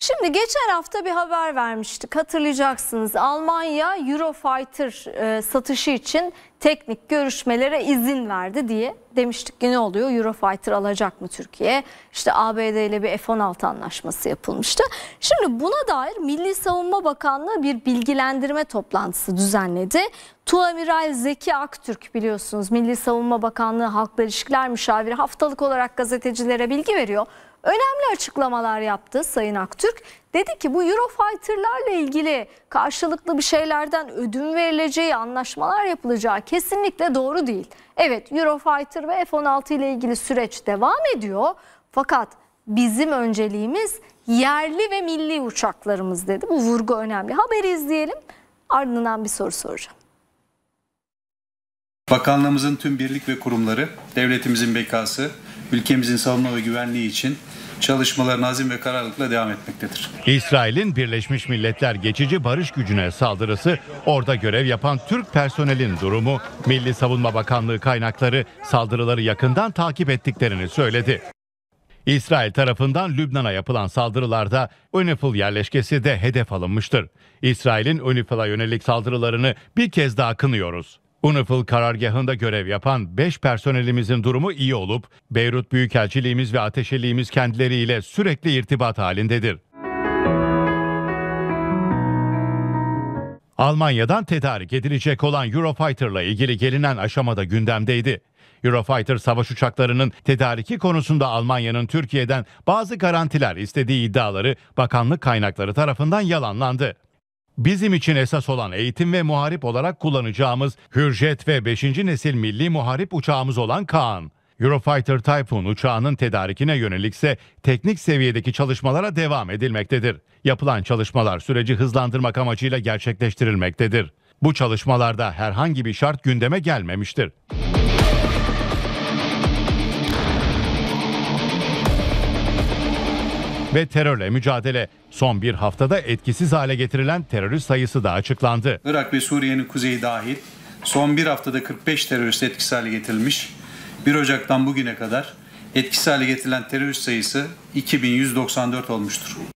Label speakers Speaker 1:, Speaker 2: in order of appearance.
Speaker 1: Şimdi geçen hafta bir haber vermiştik hatırlayacaksınız. Almanya Eurofighter e, satışı için teknik görüşmelere izin verdi diye demiştik ki ne oluyor Eurofighter alacak mı Türkiye? İşte ABD ile bir F-16 anlaşması yapılmıştı. Şimdi buna dair Milli Savunma Bakanlığı bir bilgilendirme toplantısı düzenledi. Tuamiral Zeki Aktürk biliyorsunuz Milli Savunma Bakanlığı Halkla İlişkiler Müşaviri haftalık olarak gazetecilere bilgi veriyor önemli açıklamalar yaptı Sayın Aktürk. Dedi ki bu Eurofighter'larla ilgili karşılıklı bir şeylerden ödün verileceği, anlaşmalar yapılacağı kesinlikle doğru değil. Evet Eurofighter ve F-16 ile ilgili süreç devam ediyor. Fakat bizim önceliğimiz yerli ve milli uçaklarımız dedi. Bu vurgu önemli. Haberi izleyelim. Ardından bir soru
Speaker 2: soracağım. Bakanlığımızın tüm birlik ve kurumları, devletimizin bekası, ülkemizin savunma ve güvenliği için çalışmalar nazim ve kararlılıkla devam etmektedir.
Speaker 3: İsrail'in Birleşmiş Milletler geçici barış gücüne saldırısı, orada görev yapan Türk personelin durumu, Milli Savunma Bakanlığı kaynakları saldırıları yakından takip ettiklerini söyledi. İsrail tarafından Lübnan'a yapılan saldırılarda UNIFIL yerleşkesi de hedef alınmıştır. İsrail'in UNIFIL'a yönelik saldırılarını bir kez daha kınıyoruz. UNIFIL karargahında görev yapan 5 personelimizin durumu iyi olup Beyrut Büyükelçiliğimiz ve Ateşeliğimiz kendileriyle sürekli irtibat halindedir. Almanya'dan tedarik edilecek olan Eurofighter'la ilgili gelinen aşamada gündemdeydi. Eurofighter savaş uçaklarının tedariki konusunda Almanya'nın Türkiye'den bazı garantiler istediği iddiaları bakanlık kaynakları tarafından yalanlandı bizim için esas olan eğitim ve muharip olarak kullanacağımız Hürjet ve 5. nesil milli muharip uçağımız olan Kaan. Eurofighter Typhoon uçağının tedarikine yönelikse teknik seviyedeki çalışmalara devam edilmektedir. Yapılan çalışmalar süreci hızlandırmak amacıyla gerçekleştirilmektedir. Bu çalışmalarda herhangi bir şart gündeme gelmemiştir. ve terörle mücadele. Son bir haftada etkisiz hale getirilen terörist sayısı da açıklandı.
Speaker 2: Irak ve Suriye'nin kuzeyi dahil son bir haftada 45 terörist etkisiz hale getirilmiş. 1 Ocak'tan bugüne kadar etkisiz hale getirilen terörist sayısı 2194 olmuştur.